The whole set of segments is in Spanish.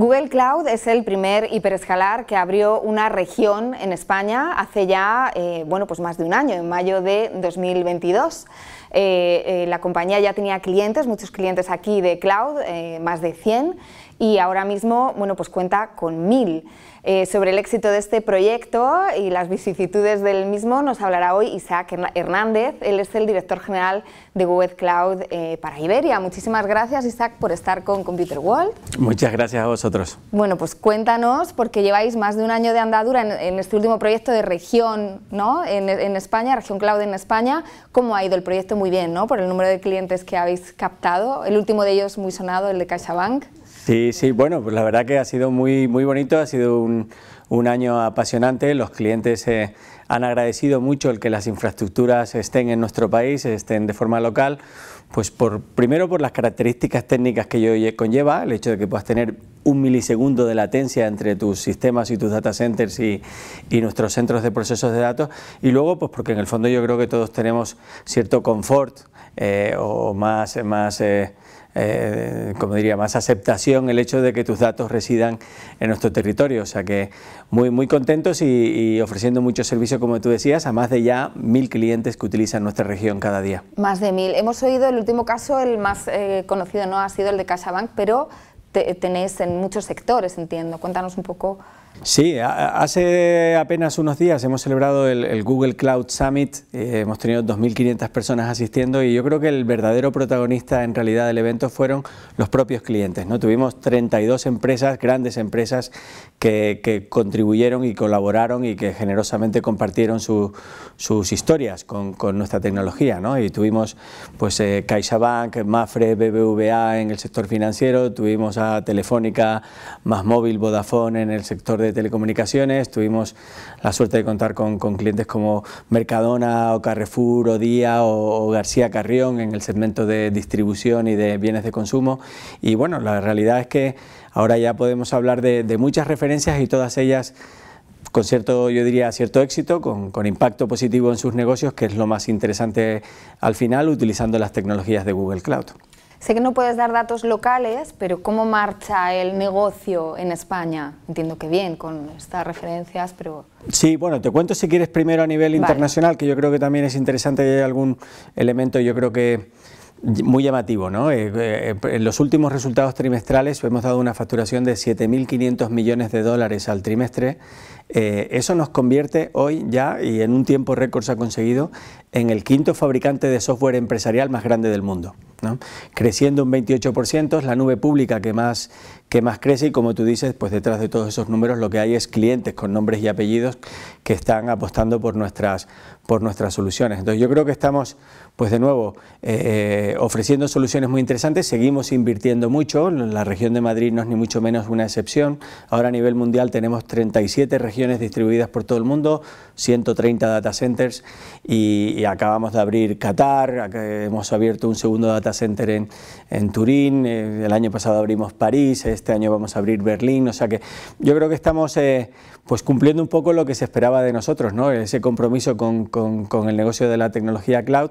Google Cloud es el primer hiperescalar que abrió una región en España hace ya eh, bueno, pues más de un año, en mayo de 2022. Eh, eh, la compañía ya tenía clientes, muchos clientes aquí de cloud, más de 100, y ahora mismo bueno, pues cuenta con 1000. Eh, sobre el éxito de este proyecto y las vicisitudes del mismo nos hablará hoy Isaac Hernández. Él es el director general de Google Cloud eh, para Iberia. Muchísimas gracias, Isaac, por estar con Computer World. Muchas gracias a vosotros. Bueno, pues cuéntanos, porque lleváis más de un año de andadura en, este último proyecto de región ¿no? En, España, región cloud en España. ¿Cómo ha ido el proyecto? Muy bien, ¿no? Por el número de clientes que habéis captado. El último de ellos muy sonado, el de CaixaBank. Sí, sí, bueno, pues la verdad que ha sido muy, muy bonito, ha sido un, año apasionante. Los clientes eh, han agradecido mucho el que las infraestructuras estén en nuestro país, estén de forma local, pues por, primero por las características técnicas que ello conlleva, el hecho de que puedas tener un milisegundo de latencia entre tus sistemas y tus data centers y, nuestros centros de procesos de datos, y luego pues porque en el fondo yo creo que todos tenemos cierto confort eh, o más, más eh, eh, como diría, más aceptación el hecho de que tus datos residan en nuestro territorio. O sea que muy, muy contentos y, ofreciendo muchos servicios, como tú decías, a más de ya mil clientes que utilizan nuestra región cada día. Más de mil. Hemos oído el último caso, el más eh, conocido no ha sido el de CaixaBank, pero tenés en muchos sectores, entiendo. Cuéntanos un poco Sí, hace apenas unos días hemos celebrado el, Google Cloud Summit, eh, hemos tenido 2.500 personas asistiendo y yo creo que el verdadero protagonista en realidad del evento fueron los propios clientes. ¿no? Tuvimos 32 empresas, grandes empresas, que, contribuyeron y colaboraron y que generosamente compartieron sus historias con, nuestra tecnología. ¿no? Y tuvimos pues, eh, CaixaBank, Mafre, BBVA en el sector financiero, tuvimos a Telefónica, Más Móvil, Vodafone en el sector de telecomunicaciones, tuvimos la suerte de contar con, clientes como Mercadona o Carrefour o Día o, García Carrión en el segmento de distribución y de bienes de consumo. Y bueno, la realidad es que ahora ya podemos hablar de, muchas referencias y todas ellas con cierto, yo diría, cierto éxito, con, impacto positivo en sus negocios, que es lo más interesante al final, utilizando las tecnologías de Google Cloud. Sé que no puedes dar datos locales, pero ¿cómo marcha el negocio en España? Entiendo que bien con estas referencias, pero... Sí, bueno, te cuento si quieres primero a nivel internacional, que yo creo que también es interesante hay algún elemento, yo creo que muy llamativo, ¿no? Eh, eh, en los últimos resultados trimestrales hemos dado una facturación de 7.500 millones de dólares al trimestre eh, eso nos convierte hoy ya, y en un tiempo récord se ha conseguido, en el quinto fabricante de software empresarial más grande del mundo. Creciendo un 28%, es la nube pública que más, que más crece y como tú dices, pues detrás de todos esos números lo que hay es clientes con nombres y apellidos que están apostando por nuestras, por nuestras soluciones. Entonces yo creo que estamos, pues de nuevo, eh, ofreciendo soluciones muy interesantes, seguimos invirtiendo mucho, la región de Madrid no es ni mucho menos una excepción, ahora a nivel mundial tenemos 37 regiones distribuidas por todo el mundo, 130 data centers y, acabamos de abrir Qatar, hemos abierto un segundo data center en, en Turín, eh, el año pasado abrimos París, este año vamos a abrir Berlín, o sea que yo creo que estamos eh, pues cumpliendo un poco lo que se esperaba de nosotros, ¿no? ese compromiso con, el negocio de la tecnología cloud,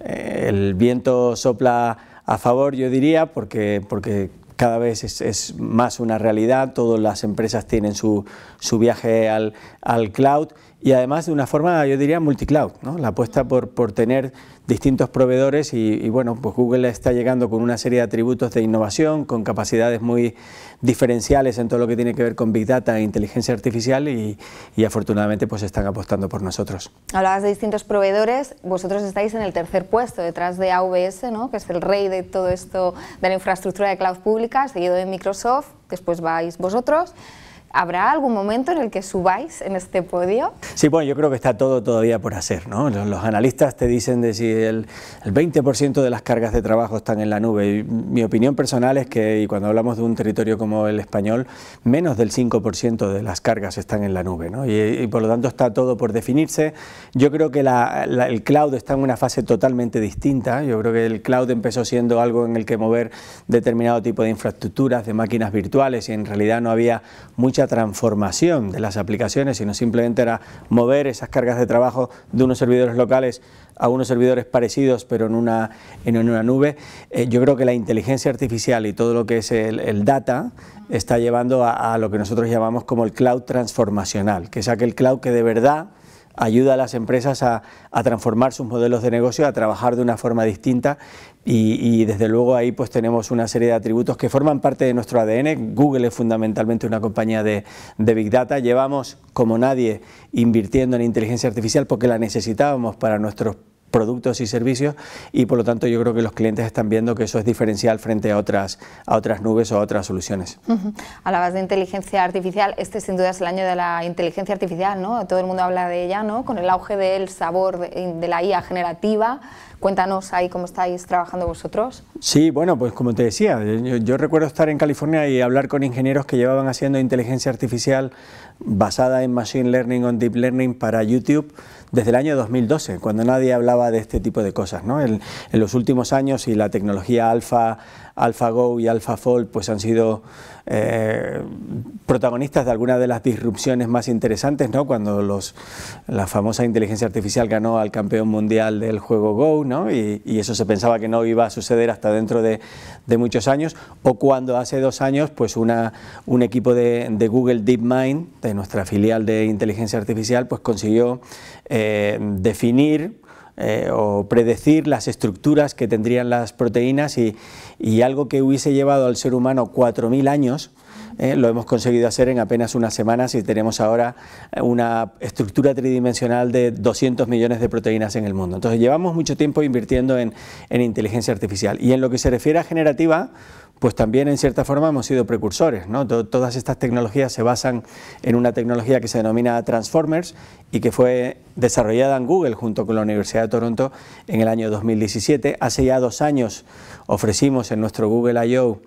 eh, el viento sopla a favor, yo diría, porque, porque cada vez es, más una realidad, todas las empresas tienen su, su viaje al, al cloud y además de una forma, yo diría, multicloud, ¿no? la apuesta por, por tener distintos proveedores y, bueno, pues Google está llegando con una serie de atributos de innovación, con capacidades muy diferenciales en todo lo que tiene que ver con Big Data e inteligencia artificial y, y afortunadamente pues están apostando por nosotros. Hablabas de distintos proveedores, vosotros estáis en el tercer puesto detrás de AWS, que es el rey de todo esto de la infraestructura de cloud pública, seguido de Microsoft, después vais vosotros. ¿Habrá algún momento en el que subáis en este podio? Sí, bueno, yo creo que está todo todavía por hacer. ¿no? Los, analistas te dicen de si el, el 20% de las cargas de trabajo están en la nube. Y mi opinión personal es que, y cuando hablamos de un territorio como el español, menos del 5% de las cargas están en la nube. ¿no? Y, por lo tanto está todo por definirse. Yo creo que el cloud está en una fase totalmente distinta. Yo creo que el cloud empezó siendo algo en el que mover determinado tipo de infraestructuras, de máquinas virtuales, y en realidad no había mucha transformación de las aplicaciones, sino simplemente era mover esas cargas de trabajo de unos servidores locales a unos servidores parecidos pero en una, en una nube. Eh, yo creo que la inteligencia artificial y todo lo que es el, data está llevando a, a lo que nosotros llamamos como el cloud transformacional, que es aquel cloud que de verdad ayuda a las empresas a, transformar sus modelos de negocio, a trabajar de una forma distinta y, desde luego ahí pues tenemos una serie de atributos que forman parte de nuestro ADN. Google es fundamentalmente una compañía de Big Data, llevamos como nadie invirtiendo en inteligencia artificial porque la necesitábamos para nuestros productos y servicios y por lo tanto yo creo que los clientes están viendo que eso es diferencial frente a otras, a otras nubes o a otras soluciones. A la base de inteligencia artificial, este sin duda es el año de la inteligencia artificial, ¿no? Todo el mundo habla de ella, ¿no? Con el auge del sabor de, la IA generativa, Cuéntanos ahí cómo estáis trabajando vosotros. Sí, bueno, pues como te decía, yo, recuerdo estar en California y hablar con ingenieros que llevaban haciendo inteligencia artificial basada en Machine Learning, o Deep Learning para YouTube desde el año 2012, cuando nadie hablaba de este tipo de cosas. ¿no? En, los últimos años y la tecnología Alpha, AlphaGo y AlphaFold pues han sido eh, protagonistas de algunas de las disrupciones más interesantes, ¿no? cuando los, la famosa inteligencia artificial ganó al campeón mundial del juego Go, ¿no? y, eso se pensaba que no iba a suceder hasta dentro de, de muchos años, o cuando hace dos años pues una, un equipo de, de Google DeepMind, de nuestra filial de inteligencia artificial, pues consiguió... Eh, definir eh, o predecir las estructuras que tendrían las proteínas y, y algo que hubiese llevado al ser humano 4.000 años ¿eh? lo hemos conseguido hacer en apenas unas semanas y tenemos ahora una estructura tridimensional de 200 millones de proteínas en el mundo. Entonces llevamos mucho tiempo invirtiendo en, inteligencia artificial y en lo que se refiere a generativa, pues también en cierta forma hemos sido precursores. Todas estas tecnologías se basan en una tecnología que se denomina Transformers y que fue desarrollada en Google junto con la Universidad de Toronto en el año 2017. Hace ya dos años ofrecimos en nuestro Google I.O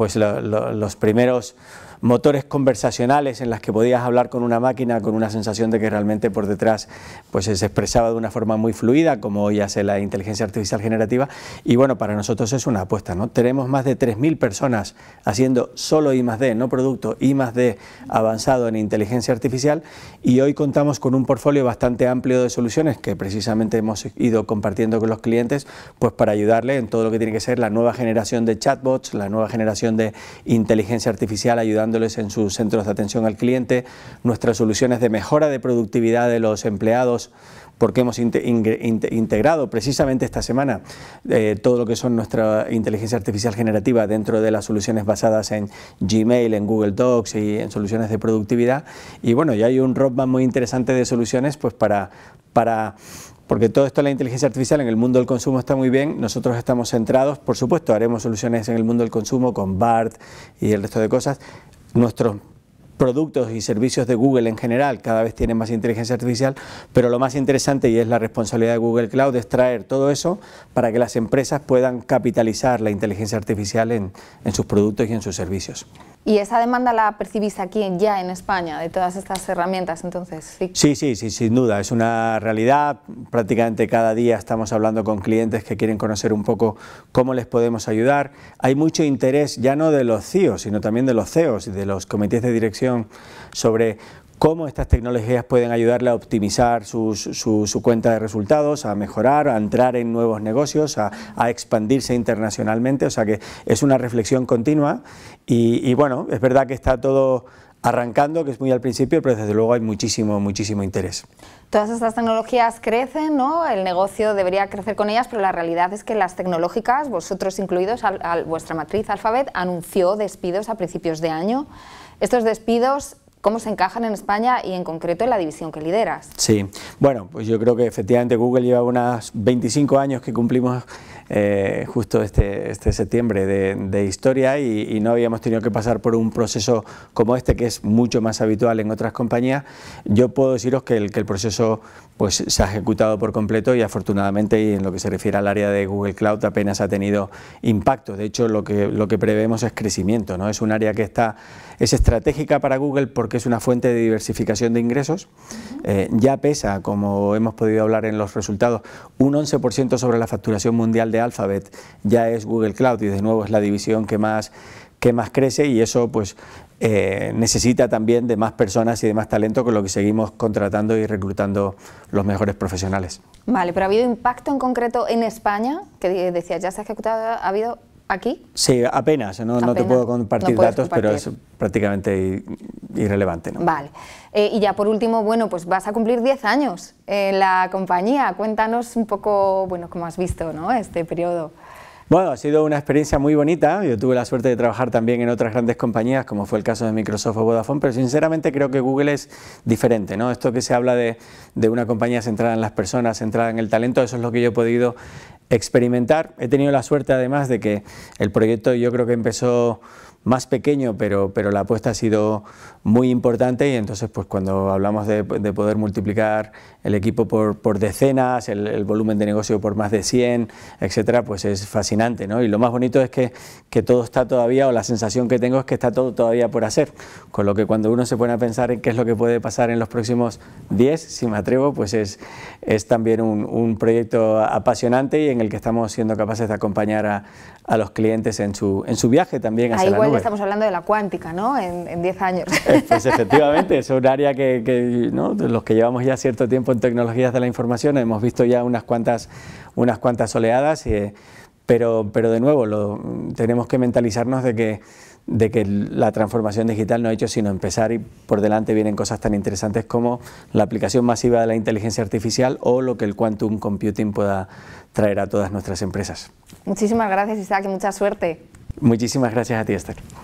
pues los primeros motores conversacionales en las que podías hablar con una máquina con una sensación de que realmente por detrás pues se expresaba de una forma muy fluida como hoy hace la inteligencia artificial generativa y bueno para nosotros es una apuesta no tenemos más de 3.000 personas haciendo solo I más D no producto I más D avanzado en inteligencia artificial y hoy contamos con un portfolio bastante amplio de soluciones que precisamente hemos ido compartiendo con los clientes pues para ayudarle en todo lo que tiene que ser la nueva generación de chatbots la nueva generación de inteligencia artificial ayudando en sus centros de atención al cliente, nuestras soluciones de mejora de productividad de los empleados, porque hemos integrado precisamente esta semana eh, todo lo que son nuestra inteligencia artificial generativa dentro de las soluciones basadas en Gmail, en Google Docs y en soluciones de productividad. Y bueno, ya hay un roadmap muy interesante de soluciones pues para, para porque todo esto de la inteligencia artificial en el mundo del consumo está muy bien, nosotros estamos centrados, por supuesto, haremos soluciones en el mundo del consumo con BART y el resto de cosas, nuestros productos y servicios de Google en general cada vez tienen más inteligencia artificial, pero lo más interesante y es la responsabilidad de Google Cloud es traer todo eso para que las empresas puedan capitalizar la inteligencia artificial en, en sus productos y en sus servicios. Y esa demanda la percibís aquí ya en España, de todas estas herramientas, entonces. Sí, sí, sí, sí sin duda, es una realidad. Prácticamente cada día estamos hablando con clientes que quieren conocer un poco cómo les podemos ayudar. Hay mucho interés, ya no de los CIOs, e sino también de los CEOs y de los comités de dirección sobre cómo estas tecnologías pueden ayudarle a optimizar su, su, cuenta de resultados, a mejorar, a entrar en nuevos negocios, a, expandirse internacionalmente. O sea que es una reflexión continua y, bueno, es verdad que está todo arrancando, que es muy al principio, pero desde luego hay muchísimo, muchísimo interés. Todas estas tecnologías crecen, ¿no? El negocio debería crecer con ellas, pero la realidad es que las tecnológicas, vosotros incluidos, al, vuestra matriz Alphabet anunció despidos a principios de año. Estos despidos cómo se encajan en España y en concreto en la división que lideras. Sí, bueno, pues yo creo que efectivamente Google lleva unos 25 años que cumplimos eh, justo este, este, septiembre de, historia y, no habíamos tenido que pasar por un proceso como este, que es mucho más habitual en otras compañías, yo puedo deciros que el, proceso pues, se ha ejecutado por completo y afortunadamente y en lo que se refiere al área de Google Cloud apenas ha tenido impacto. De hecho, lo que, lo que prevemos es crecimiento. ¿no? Es un área que está, es estratégica para Google porque es una fuente de diversificación de ingresos. Eh, ya pesa, como hemos podido hablar en los resultados, un 11% sobre la facturación mundial de Alphabet ya es Google Cloud y de nuevo es la división que más, que más crece y eso pues eh, necesita también de más personas y de más talento con lo que seguimos contratando y reclutando los mejores profesionales. Vale, pero ¿ha habido impacto en concreto en España? Que eh, decías ya se ha ejecutado, ¿ha habido aquí? Sí, apenas, no, te puedo compartir datos, pero es prácticamente irrelevante. Vale, eh, y ya por último, bueno, pues vas a cumplir 10 años en la compañía, cuéntanos un poco, bueno, cómo has visto ¿no? este periodo. Bueno, ha sido una experiencia muy bonita. Yo tuve la suerte de trabajar también en otras grandes compañías, como fue el caso de Microsoft o Vodafone, pero sinceramente creo que Google es diferente. ¿no? Esto que se habla de, de una compañía centrada en las personas, centrada en el talento, eso es lo que yo he podido experimentar. He tenido la suerte además de que el proyecto yo creo que empezó más pequeño, pero, pero la apuesta ha sido muy importante y entonces pues cuando hablamos de, poder multiplicar el equipo por, por decenas, el, volumen de negocio por más de 100, etcétera, pues es fascinante, ¿no? Y lo más bonito es que, que, todo está todavía, o la sensación que tengo es que está todo todavía por hacer, con lo que cuando uno se pone a pensar en qué es lo que puede pasar en los próximos 10, si me atrevo, pues es, es también un, proyecto apasionante y en el que estamos siendo capaces de acompañar a, los clientes en su, en su viaje también hacia la nube estamos hablando de la cuántica, ¿no? En 10 años. Eh, pues efectivamente, es un área que, los que llevamos ya cierto tiempo en tecnologías de la información hemos visto ya unas cuantas, unas cuantas oleadas, eh, pero, pero de nuevo lo, tenemos que mentalizarnos de que, de que la transformación digital no ha hecho sino empezar y por delante vienen cosas tan interesantes como la aplicación masiva de la inteligencia artificial o lo que el quantum computing pueda traer a todas nuestras empresas. Muchísimas gracias Isaac y mucha suerte. Muchísimas gracias a ti, Esther.